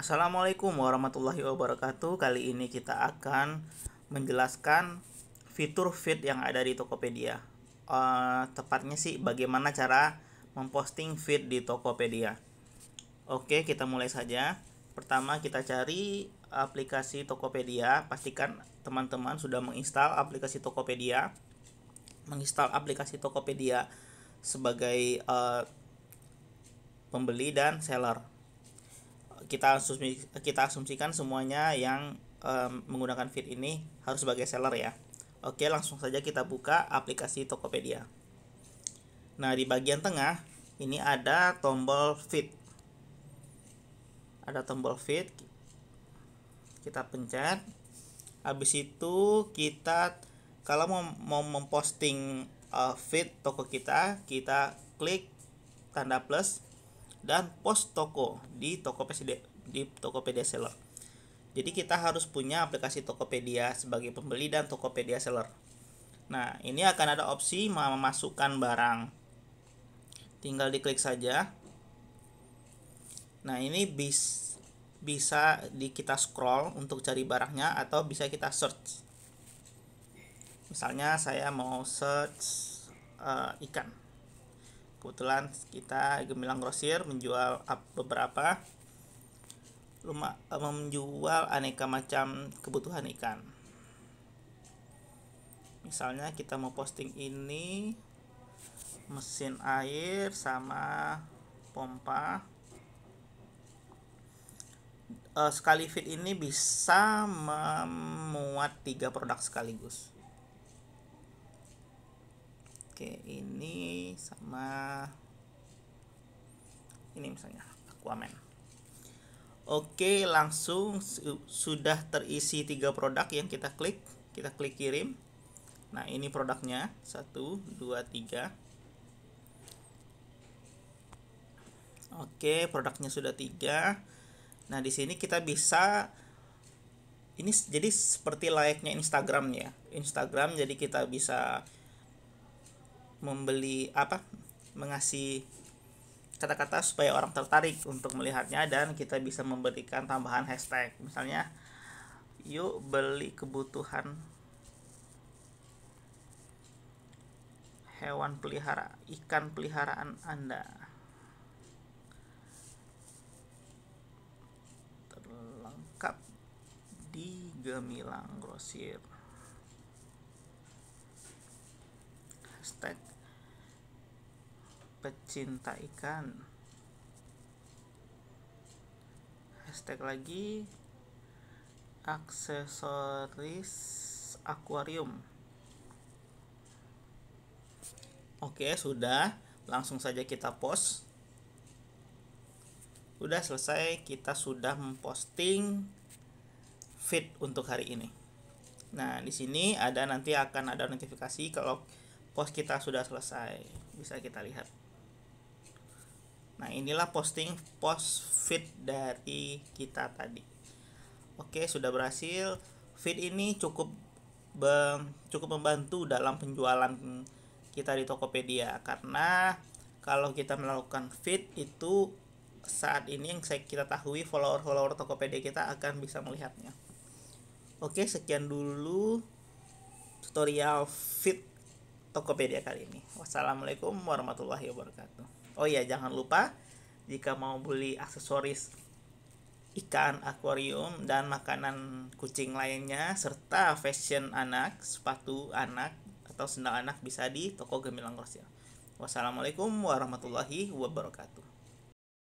Assalamualaikum warahmatullahi wabarakatuh. Kali ini kita akan menjelaskan fitur feed yang ada di Tokopedia. Uh, tepatnya sih bagaimana cara memposting feed di Tokopedia. Oke, kita mulai saja. Pertama kita cari aplikasi Tokopedia. Pastikan teman-teman sudah menginstal aplikasi Tokopedia. Menginstal aplikasi Tokopedia sebagai uh, pembeli dan seller kita asumsi, kita asumsikan semuanya yang um, menggunakan feed ini harus sebagai seller ya. Oke, langsung saja kita buka aplikasi Tokopedia. Nah, di bagian tengah ini ada tombol feed. Ada tombol feed. Kita pencet. Habis itu kita kalau mau, mau memposting uh, feed toko kita, kita klik tanda plus dan pos toko di Tokopedia di Tokopedia Seller. Jadi kita harus punya aplikasi Tokopedia sebagai pembeli dan Tokopedia Seller. Nah, ini akan ada opsi memasukkan barang. Tinggal diklik saja. Nah, ini bis, bisa di kita scroll untuk cari barangnya atau bisa kita search. Misalnya saya mau search uh, ikan kebetulan kita Gemilang Grosir menjual beberapa rumah eh, menjual aneka macam kebutuhan ikan misalnya kita mau posting ini mesin air sama pompa eh, sekali fit ini bisa memuat tiga produk sekaligus Oke ini sama ini misalnya Aquaman oke langsung su sudah terisi tiga produk yang kita klik kita klik kirim nah ini produknya satu dua tiga oke produknya sudah tiga nah di sini kita bisa ini jadi seperti layaknya Instagram ya Instagram jadi kita bisa membeli apa mengasih kata-kata supaya orang tertarik untuk melihatnya dan kita bisa memberikan tambahan hashtag misalnya yuk beli kebutuhan hewan pelihara ikan peliharaan anda terlengkap di gemilang grosir hashtag pecinta ikan hashtag lagi aksesoris akuarium oke sudah langsung saja kita post sudah selesai kita sudah memposting feed untuk hari ini nah di sini ada nanti akan ada notifikasi kalau post kita sudah selesai bisa kita lihat inilah posting post feed dari kita tadi oke sudah berhasil feed ini cukup cukup membantu dalam penjualan kita di Tokopedia karena kalau kita melakukan feed itu saat ini yang saya kita tahu follower-follower Tokopedia kita akan bisa melihatnya. Oke, sekian dulu tutorial feed Tokopedia kali ini. Wassalamualaikum warahmatullahi wabarakatuh. Oh iya, jangan lupa jika mau beli aksesoris ikan akuarium dan makanan kucing lainnya serta fashion anak, sepatu anak atau sendal anak bisa di toko Gemilang Grosir. Wassalamualaikum warahmatullahi wabarakatuh.